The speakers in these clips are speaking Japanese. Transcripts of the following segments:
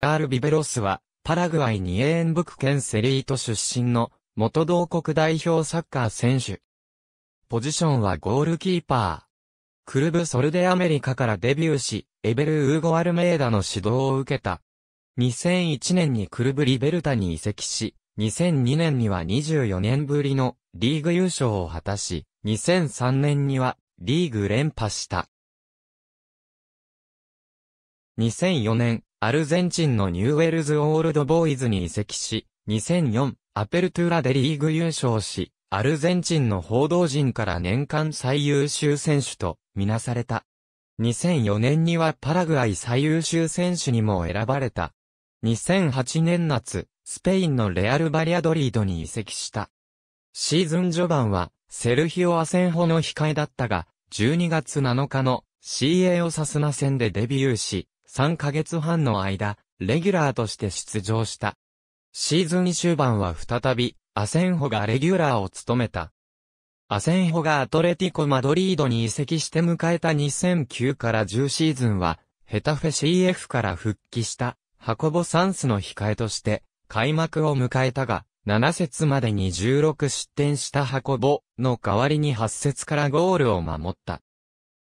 アール・ビベロスは、パラグアイにエーンブク県セリート出身の、元同国代表サッカー選手。ポジションはゴールキーパー。クルブソルデアメリカからデビューし、エベル・ウーゴ・アルメーダの指導を受けた。2001年にクルブ・リベルタに移籍し、2002年には24年ぶりのリーグ優勝を果たし、2003年にはリーグ連覇した。2004年、アルゼンチンのニューウェルズ・オールドボーイズに移籍し、2004アペルトゥーラでリーグ優勝し、アルゼンチンの報道陣から年間最優秀選手とみなされた。2004年にはパラグアイ最優秀選手にも選ばれた。2008年夏、スペインのレアル・バリアドリードに移籍した。シーズン序盤は、セルヒオ・アセンホの控えだったが、12月7日の CA オサスナ戦でデビューし、3ヶ月半の間、レギュラーとして出場した。シーズン終盤は再び、アセンホがレギュラーを務めた。アセンホがアトレティコ・マドリードに移籍して迎えた2009から10シーズンは、ヘタフェ CF から復帰した、ハコボ・サンスの控えとして、開幕を迎えたが、7節までに16失点したハコボの代わりに8節からゴールを守った。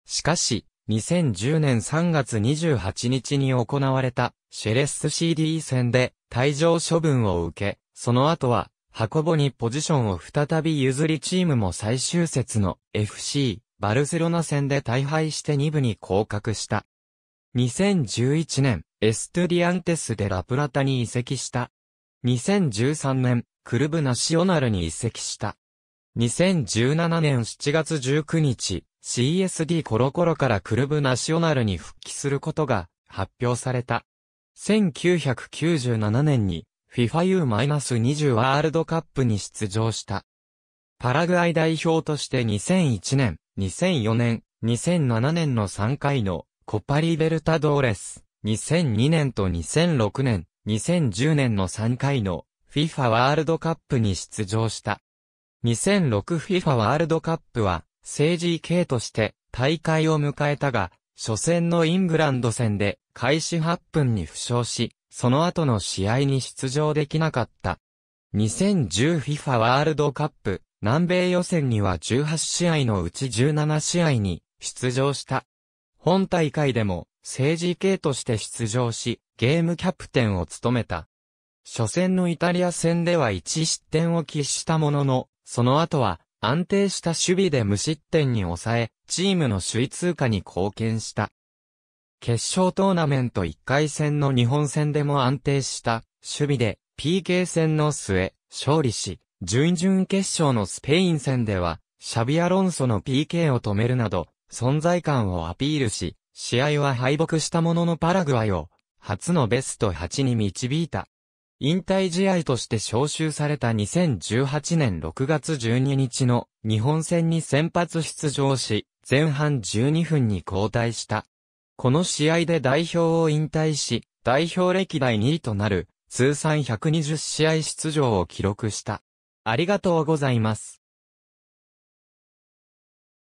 しかし、2010年3月28日に行われたシェレッス CD 戦で退場処分を受け、その後は箱ボにポジションを再び譲りチームも最終節の FC バルセロナ戦で大敗して2部に降格した。2011年エストゥディアンテスでラプラタに移籍した。2013年クルブナシオナルに移籍した。2017年7月19日、CSD コロコロからクルブナショナルに復帰することが発表された。1997年に FIFAU-20 ワールドカップに出場した。パラグアイ代表として2001年、2004年、2007年の3回のコパリベルタドーレス、2002年と2006年、2010年の3回の FIFA ワールドカップに出場した。2006FIFA ワールドカップは政治系として大会を迎えたが、初戦のイングランド戦で開始8分に負傷し、その後の試合に出場できなかった。2010FIFA ワールドカップ南米予選には18試合のうち17試合に出場した。本大会でも政治系として出場し、ゲームキャプテンを務めた。初戦のイタリア戦では1失点を喫したものの、その後は安定した守備で無失点に抑え、チームの首位通過に貢献した。決勝トーナメント1回戦の日本戦でも安定した守備で PK 戦の末、勝利し、準々決勝のスペイン戦では、シャビアロンソの PK を止めるなど、存在感をアピールし、試合は敗北したもののパラグアイを、初のベスト8に導いた。引退試合として招集された2018年6月12日の日本戦に先発出場し、前半12分に交代した。この試合で代表を引退し、代表歴代2位となる通算120試合出場を記録した。ありがとうございます。